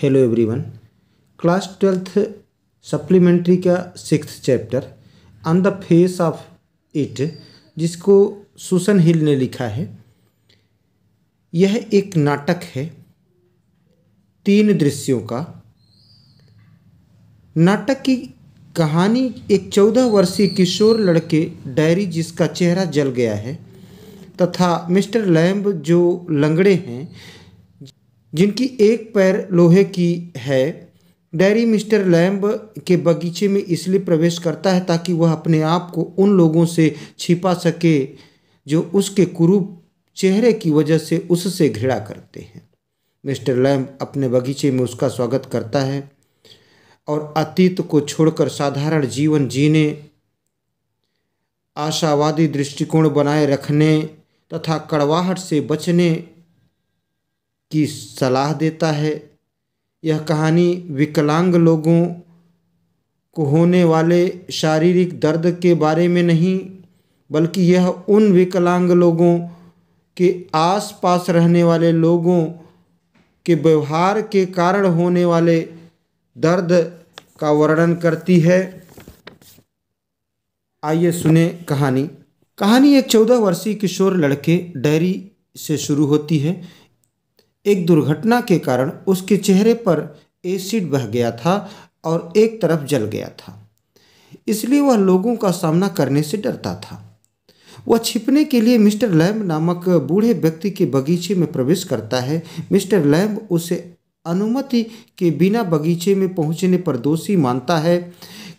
hello everyone class twelfth supplementary का six chapter on the face of it जिसको Susan हिल ने लिखा है यह एक नाटक है तीन दृश्यों का नाटक की कहानी एक चौदह वर्षीय किशोर लड़के डायरी जिसका चेहरा जल गया है तथा मिस्टर लैम्ब जो लंगड़े हैं जिनकी एक पैर लोहे की है डैरी मिस्टर लैम्ब के बगीचे में इसलिए प्रवेश करता है ताकि वह अपने आप को उन लोगों से छिपा सके जो उसके कुरूप चेहरे की वजह से उससे घृणा करते हैं मिस्टर लैम्ब अपने बगीचे में उसका स्वागत करता है और अतीत को छोड़कर साधारण जीवन जीने आशावादी दृष्टिकोण बनाए रखने तथा कड़वाहट से बचने की सलाह देता है यह कहानी विकलांग लोगों को होने वाले शारीरिक दर्द के बारे में नहीं बल्कि यह उन विकलांग लोगों के आसपास रहने वाले लोगों के व्यवहार के कारण होने वाले दर्द का वर्णन करती है आइए सुने कहानी कहानी एक चौदह वर्षीय किशोर लड़के डायरी से शुरू होती है एक दुर्घटना के कारण उसके चेहरे पर एसिड बह गया था और एक तरफ जल गया था इसलिए वह लोगों का सामना करने से डरता था वह छिपने के लिए मिस्टर लैम्ब नामक बूढ़े व्यक्ति के बगीचे में प्रवेश करता है मिस्टर लैम्ब उसे अनुमति के बिना बगीचे में पहुंचने पर दोषी मानता है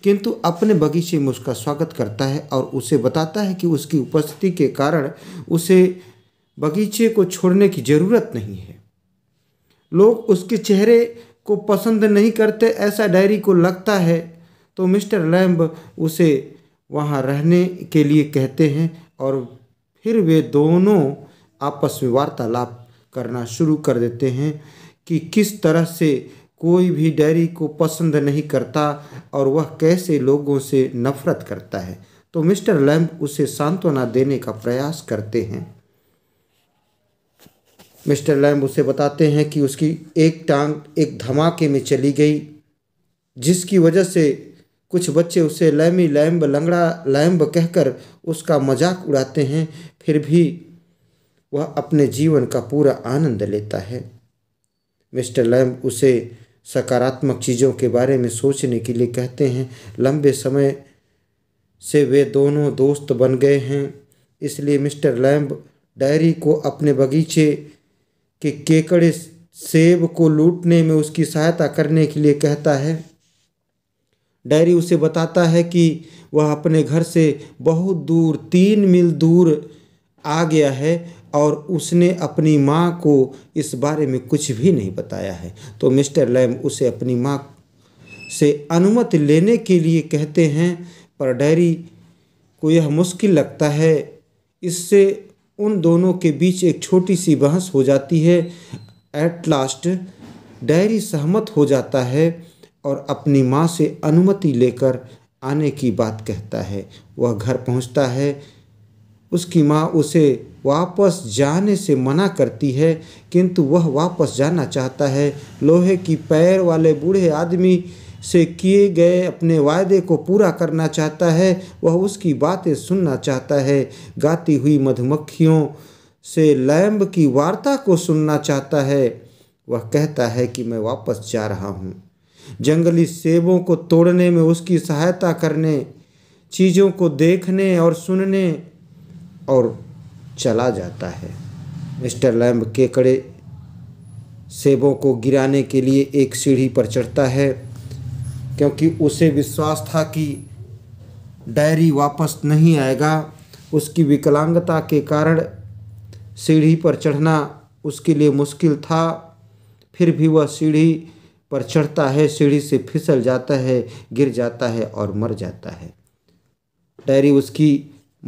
किंतु अपने बगीचे में उसका स्वागत करता है और उसे बताता है कि उसकी उपस्थिति के कारण उसे बगीचे को छोड़ने की ज़रूरत नहीं है लोग उसके चेहरे को पसंद नहीं करते ऐसा डायरी को लगता है तो मिस्टर लैम्ब उसे वहाँ रहने के लिए कहते हैं और फिर वे दोनों आपस में वार्तालाप करना शुरू कर देते हैं कि किस तरह से कोई भी डायरी को पसंद नहीं करता और वह कैसे लोगों से नफरत करता है तो मिस्टर लैम्ब उसे सांत्वना देने का प्रयास करते हैं मिस्टर लैम्ब उसे बताते हैं कि उसकी एक टांग एक धमाके में चली गई जिसकी वजह से कुछ बच्चे उसे लैमी लैम्ब लंगड़ा लैम्ब कहकर उसका मजाक उड़ाते हैं फिर भी वह अपने जीवन का पूरा आनंद लेता है मिस्टर लैम्ब उसे सकारात्मक चीज़ों के बारे में सोचने के लिए कहते हैं लंबे समय से वे दोनों दोस्त बन गए हैं इसलिए मिस्टर लैम्ब डायरी को अपने बगीचे कि केकड़े सेब को लूटने में उसकी सहायता करने के लिए कहता है डायरी उसे बताता है कि वह अपने घर से बहुत दूर तीन मील दूर आ गया है और उसने अपनी माँ को इस बारे में कुछ भी नहीं बताया है तो मिस्टर लैम उसे अपनी माँ से अनुमति लेने के लिए कहते हैं पर डायरी को यह मुश्किल लगता है इससे उन दोनों के बीच एक छोटी सी बहस हो जाती है एट लास्ट डायरी सहमत हो जाता है और अपनी माँ से अनुमति लेकर आने की बात कहता है वह घर पहुँचता है उसकी माँ उसे वापस जाने से मना करती है किंतु वह वापस जाना चाहता है लोहे की पैर वाले बूढ़े आदमी से किए गए अपने वायदे को पूरा करना चाहता है वह उसकी बातें सुनना चाहता है गाती हुई मधुमक्खियों से लैम्ब की वार्ता को सुनना चाहता है वह कहता है कि मैं वापस जा रहा हूँ जंगली सेबों को तोड़ने में उसकी सहायता करने चीज़ों को देखने और सुनने और चला जाता है मिस्टर लैम्ब केकड़े सेबों को गिराने के लिए एक सीढ़ी पर चढ़ता है क्योंकि उसे विश्वास था कि डायरी वापस नहीं आएगा उसकी विकलांगता के कारण सीढ़ी पर चढ़ना उसके लिए मुश्किल था फिर भी वह सीढ़ी पर चढ़ता है सीढ़ी से फिसल जाता है गिर जाता है और मर जाता है डायरी उसकी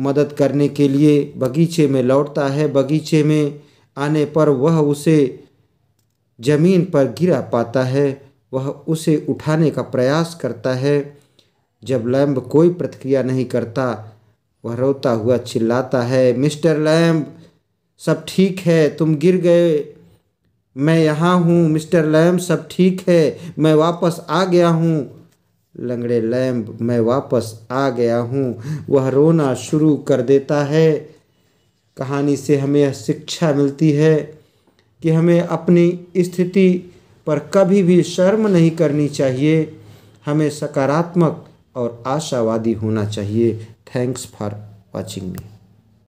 मदद करने के लिए बगीचे में लौटता है बगीचे में आने पर वह उसे ज़मीन पर गिरा पाता है वह उसे उठाने का प्रयास करता है जब लैम्ब कोई प्रतिक्रिया नहीं करता वह रोता हुआ चिल्लाता है मिस्टर लैम्ब सब ठीक है तुम गिर गए मैं यहाँ हूँ मिस्टर लैम्ब सब ठीक है मैं वापस आ गया हूँ लंगड़े लैम्ब मैं वापस आ गया हूँ वह रोना शुरू कर देता है कहानी से हमें यह शिक्षा मिलती है कि हमें अपनी स्थिति पर कभी भी शर्म नहीं करनी चाहिए हमें सकारात्मक और आशावादी होना चाहिए थैंक्स फॉर वॉचिंग मी